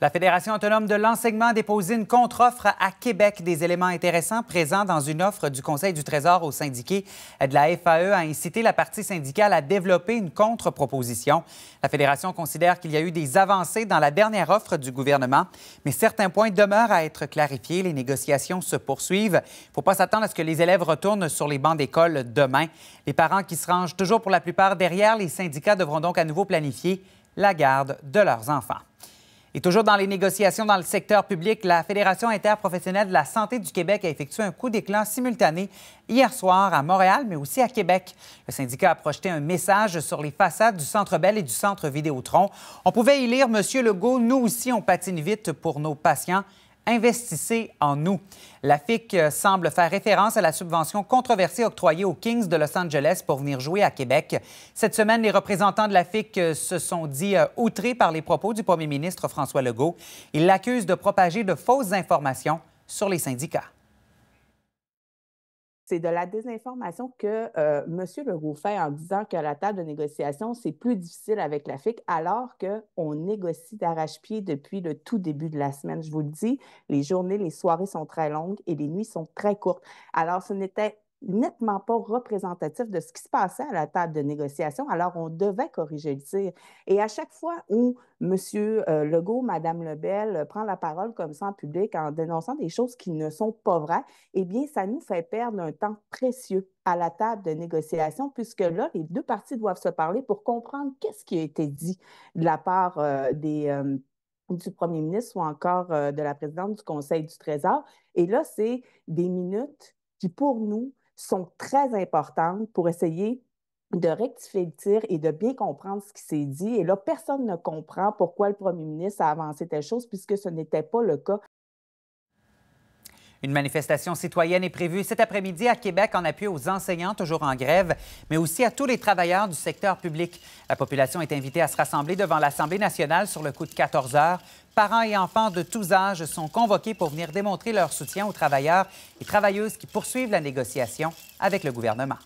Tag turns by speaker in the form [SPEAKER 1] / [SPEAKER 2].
[SPEAKER 1] La Fédération autonome de l'enseignement a déposé une contre-offre à Québec. Des éléments intéressants présents dans une offre du Conseil du Trésor aux syndiqués de la FAE a incité la partie syndicale à développer une contre-proposition. La Fédération considère qu'il y a eu des avancées dans la dernière offre du gouvernement, mais certains points demeurent à être clarifiés. Les négociations se poursuivent. Il ne faut pas s'attendre à ce que les élèves retournent sur les bancs d'école demain. Les parents qui se rangent toujours pour la plupart derrière les syndicats devront donc à nouveau planifier la garde de leurs enfants. Et toujours dans les négociations dans le secteur public, la Fédération interprofessionnelle de la santé du Québec a effectué un coup d'éclat simultané hier soir à Montréal, mais aussi à Québec. Le syndicat a projeté un message sur les façades du Centre Bell et du Centre Vidéotron. On pouvait y lire Monsieur Legault, nous aussi, on patine vite pour nos patients. Investissez en nous. La FIC euh, semble faire référence à la subvention controversée octroyée aux Kings de Los Angeles pour venir jouer à Québec. Cette semaine, les représentants de la FIC euh, se sont dit euh, outrés par les propos du premier ministre François Legault. Ils l'accusent de propager de fausses informations sur les syndicats
[SPEAKER 2] c'est de la désinformation que euh, Monsieur M. Legault fait en disant que la table de négociation, c'est plus difficile avec l'Afrique, alors qu'on négocie d'arrache-pied depuis le tout début de la semaine. Je vous le dis, les journées, les soirées sont très longues et les nuits sont très courtes. Alors, ce n'était nettement pas représentatif de ce qui se passait à la table de négociation. Alors, on devait corriger le tir. Et à chaque fois où M. Euh, Legault, Mme Lebel euh, prend la parole comme ça en public en dénonçant des choses qui ne sont pas vraies, eh bien, ça nous fait perdre un temps précieux à la table de négociation, puisque là, les deux parties doivent se parler pour comprendre qu'est-ce qui a été dit de la part euh, des... du premier ministre ou encore de la présidente du Conseil du Trésor. Et là, c'est des minutes qui, pour nous, sont très importantes pour essayer de rectifier le tir et de bien comprendre ce qui s'est dit. Et là, personne ne comprend pourquoi le premier ministre a avancé telle chose, puisque ce n'était pas le cas
[SPEAKER 1] une manifestation citoyenne est prévue cet après-midi à Québec en appui aux enseignants toujours en grève, mais aussi à tous les travailleurs du secteur public. La population est invitée à se rassembler devant l'Assemblée nationale sur le coup de 14 heures. Parents et enfants de tous âges sont convoqués pour venir démontrer leur soutien aux travailleurs et travailleuses qui poursuivent la négociation avec le gouvernement.